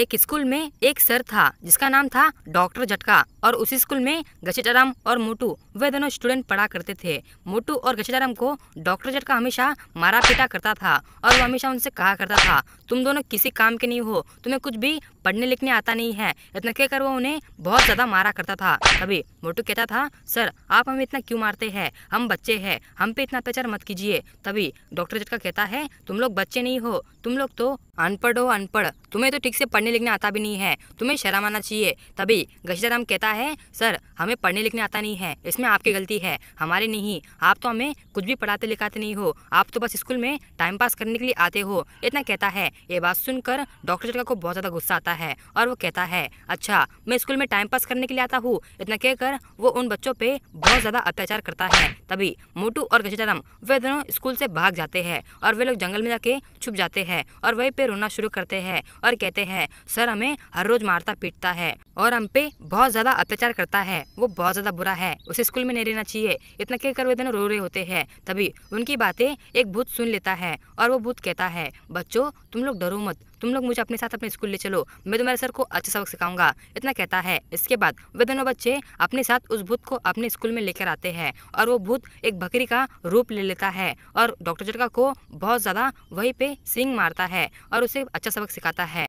एक स्कूल में एक सर था जिसका नाम था डॉक्टर झटका और उसी स्कूल में गचेटाराम और मोटू वे दोनों स्टूडेंट पढ़ा करते थे मोटू और गचेटाराम को डॉक्टर झटका हमेशा मारा पीटा करता था और वो हमेशा उनसे कहा करता था तुम दोनों किसी काम के नहीं हो तुम्हें कुछ भी पढ़ने लिखने आता नहीं है इतना क्या कर वो उन्हें बहुत ज़्यादा मारा करता था तभी मोटू कहता था सर आप हमें इतना क्यों मारते हैं हम बच्चे हैं हम पे इतना अत्याचार मत कीजिए तभी डॉक्टर जटका कहता है तुम लोग बच्चे नहीं हो तुम लोग तो अनपढ़ हो अनपढ़ तुम्हें तो ठीक से पढ़ने लिखने आता भी नहीं है तुम्हें शर्म आना चाहिए तभी गशीताराम कहता है सर हमें पढ़ने लिखने आता नहीं है इसमें आपकी गलती है हमारे नहीं आप तो हमें कुछ भी पढ़ाते लिखाते नहीं हो आप तो बस स्कूल में टाइम पास करने के लिए आते हो इतना कहता है ये बात सुनकर डॉक्टर जटका को बहुत ज़्यादा गुस्सा आता है है और वो कहता है अच्छा मैं स्कूल में टाइम पास करने के लिए आता हूँ इतना कहकर वो उन बच्चों पे बहुत ज़्यादा अत्याचार करता है तभी मोटू और गजटाराम वे दोनों स्कूल से भाग जाते हैं और वे लोग जंगल में जाके छुप जाते हैं और वहीं पे रोना शुरू करते हैं और कहते हैं सर हमें हर रोज मारता पीटता है और हम पे बहुत ज़्यादा अत्याचार करता है वो बहुत ज़्यादा बुरा है उसे स्कूल में नहीं रहना चाहिए इतना कहकर वे दोनों रो रहे होते हैं तभी उनकी बातें एक भूत सुन लेता है और वो भूत कहता है बच्चों तुम लोग डरो मत तुम लोग मुझे अपने साथ अपने स्कूल ले चलो मैं तुम्हारे सर को अच्छे सबक सिखाऊंगा इतना कहता है इसके बाद वे दोनों बच्चे अपने साथ उस भूत को अपने स्कूल में लेकर आते हैं और वो भूत एक बकरी का रूप ले लेता है और डॉक्टर जटका को बहुत ज़्यादा वही पे सींग मारता है और उसे अच्छा सबक सिखाता है